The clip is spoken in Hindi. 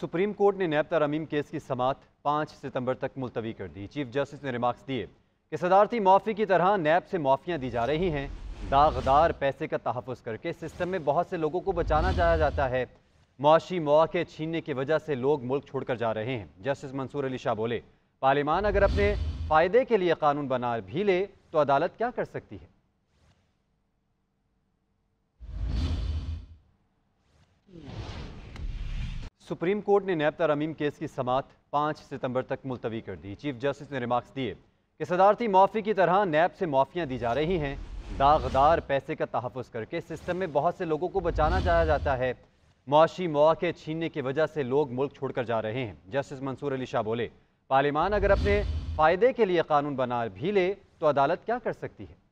सुप्रीम कोर्ट ने नैब तरमीम केस की समात पाँच सितंबर तक मुलतवी कर दी चीफ जस्टिस ने रिमार्क्स दिए कि सदारती माफ़ी की तरह नैब से माफ़ियाँ दी जा रही हैं दागदार पैसे का तहफ़ करके सिस्टम में बहुत से लोगों को बचाना चाहा जाता है मुआशी मौके छीनने की वजह से लोग मुल्क छोड़कर जा रहे हैं जस्टिस मंसूर अली शाह बोले पार्लिमान अगर अपने फ़ायदे के लिए कानून बना भी ले तो अदालत क्या कर सकती है सुप्रीम कोर्ट ने नैब तरमीम केस की समात पाँच सितंबर तक मुलतवी कर दी चीफ जस्टिस ने रिमार्क्स दिए कि सदारती माफ़ी की तरह नैब से माफ़ियाँ दी जा रही हैं दागदार पैसे का तहफ़ करके सिस्टम में बहुत से लोगों को बचाना चाहा जाता है मुआशी मौके छीनने की वजह से लोग मुल्क छोड़कर जा रहे हैं जस्टिस मंसूर अली शाह बोले पार्लिमान अगर अपने फ़ायदे के लिए कानून बना भी ले तो अदालत क्या कर सकती है